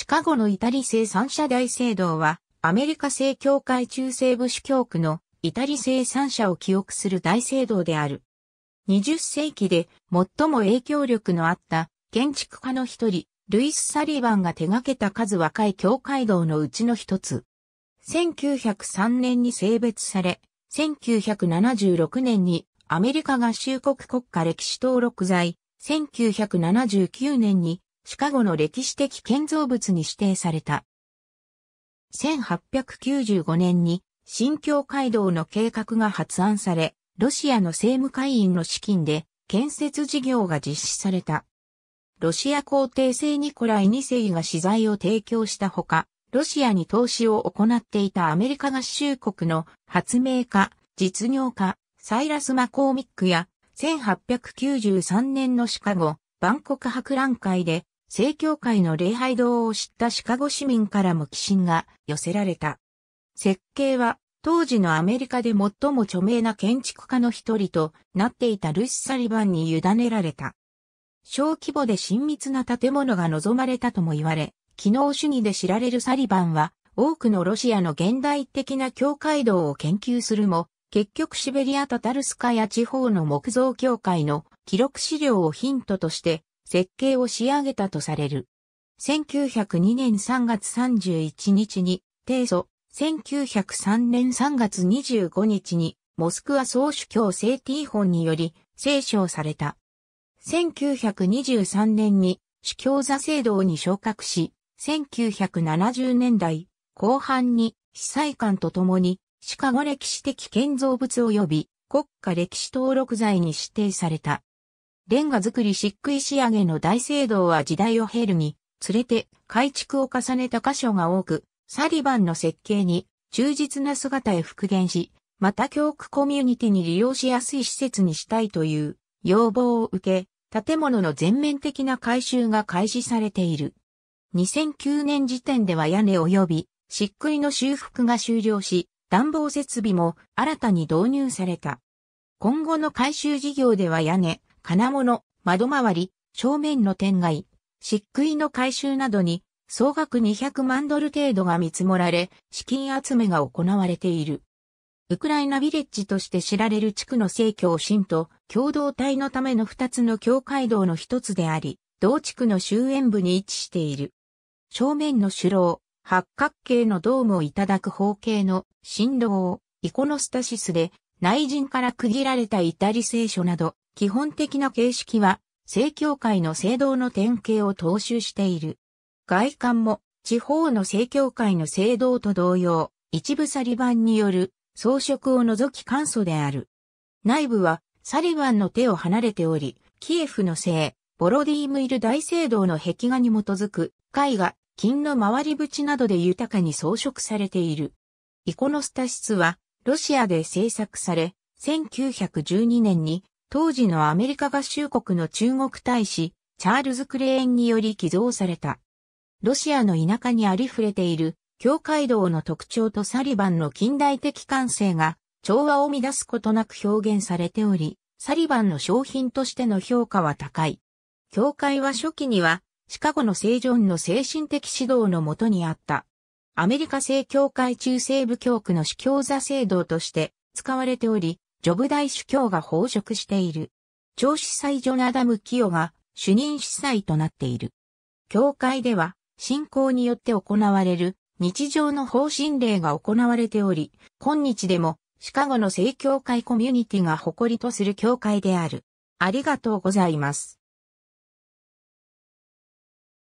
シカゴのイタリ製三社大聖堂は、アメリカ製教会中西部主教区のイタリ製三社を記憶する大聖堂である。20世紀で最も影響力のあった建築家の一人、ルイス・サリバンが手掛けた数若い教会堂のうちの一つ。1903年に性別され、1976年にアメリカ合衆国国家歴史登録罪、1979年にシカゴの歴史的建造物に指定された。1895年に新京街道の計画が発案され、ロシアの政務会員の資金で建設事業が実施された。ロシア皇帝聖ニコライ2世が資材を提供したほか、ロシアに投資を行っていたアメリカ合衆国の発明家、実業家、サイラス・マコーミックや、1893年のシカゴ、万国博覧会で正教会の礼拝堂を知ったシカゴ市民からも寄進が寄せられた。設計は当時のアメリカで最も著名な建築家の一人となっていたルシ・サリバンに委ねられた。小規模で親密な建物が望まれたとも言われ、機能主義で知られるサリバンは多くのロシアの現代的な教会堂を研究するも、結局シベリア・タタルスカや地方の木造教会の記録資料をヒントとして設計を仕上げたとされる。1902年3月31日に提訴、1903年3月25日にモスクワ総主教聖ーティーホンにより聖書された。1923年に主教座聖堂に昇格し、1970年代後半に司祭官と共にシカゴ歴史的建造物及び国家歴史登録財に指定された。レンガ造り漆喰仕上げの大聖堂は時代を経るに、つれて改築を重ねた箇所が多く、サリバンの設計に忠実な姿へ復元し、また教区コミュニティに利用しやすい施設にしたいという要望を受け、建物の全面的な改修が開始されている。2009年時点では屋根及び漆喰の修復が終了し、暖房設備も新たに導入された。今後の改修事業では屋根、金物、窓回り、正面の天外、漆喰の改修などに総額200万ドル程度が見積もられ、資金集めが行われている。ウクライナビレッジとして知られる地区の正教神と共同体のための二つの教会道の一つであり、同地区の終焉部に位置している。正面の首楼、八角形のドームをいただく方形の神道イコノスタシスで内陣から区切られたイタリ聖書など基本的な形式は、正教会の聖堂の典型を踏襲している。外観も、地方の正教会の聖堂と同様、一部サリバンによる装飾を除き簡素である。内部は、サリバンの手を離れており、キエフの聖、ボロディームイル大聖堂の壁画に基づく、絵画、金の回り縁などで豊かに装飾されている。イコノスタシスは、ロシアで制作され、1912年に当時のアメリカ合衆国の中国大使、チャールズ・クレーンにより寄贈された。ロシアの田舎にありふれている、教会道の特徴とサリバンの近代的感性が、調和を乱すことなく表現されており、サリバンの商品としての評価は高い。教会は初期には、シカゴの聖ジョンの精神的指導のもとにあった。アメリカ正教会中西部教区の司教座制度として使われており、ジョブ大主教が報職している。超司祭ジョナダム・キヨが主任司祭となっている。教会では、信仰によって行われる日常の方針令が行われており、今日でもシカゴの正教会コミュニティが誇りとする教会である。ありがとうございます。